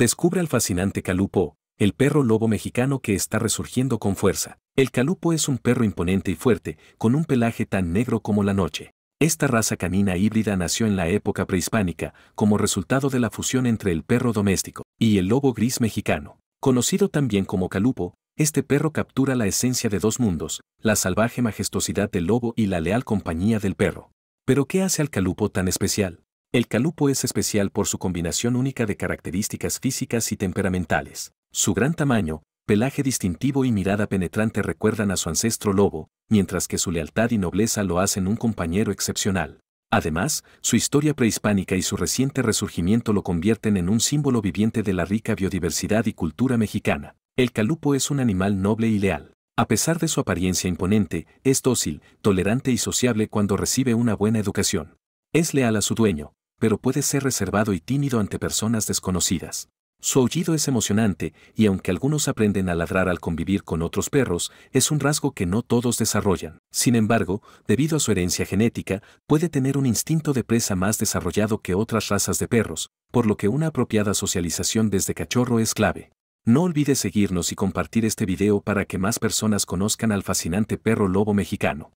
Descubre al fascinante calupo, el perro lobo mexicano que está resurgiendo con fuerza. El calupo es un perro imponente y fuerte, con un pelaje tan negro como la noche. Esta raza canina híbrida nació en la época prehispánica, como resultado de la fusión entre el perro doméstico y el lobo gris mexicano. Conocido también como calupo, este perro captura la esencia de dos mundos, la salvaje majestuosidad del lobo y la leal compañía del perro. Pero ¿qué hace al calupo tan especial? El calupo es especial por su combinación única de características físicas y temperamentales. Su gran tamaño, pelaje distintivo y mirada penetrante recuerdan a su ancestro lobo, mientras que su lealtad y nobleza lo hacen un compañero excepcional. Además, su historia prehispánica y su reciente resurgimiento lo convierten en un símbolo viviente de la rica biodiversidad y cultura mexicana. El calupo es un animal noble y leal. A pesar de su apariencia imponente, es dócil, tolerante y sociable cuando recibe una buena educación. Es leal a su dueño, pero puede ser reservado y tímido ante personas desconocidas. Su aullido es emocionante y aunque algunos aprenden a ladrar al convivir con otros perros, es un rasgo que no todos desarrollan. Sin embargo, debido a su herencia genética, puede tener un instinto de presa más desarrollado que otras razas de perros, por lo que una apropiada socialización desde cachorro es clave. No olvide seguirnos y compartir este video para que más personas conozcan al fascinante perro lobo mexicano.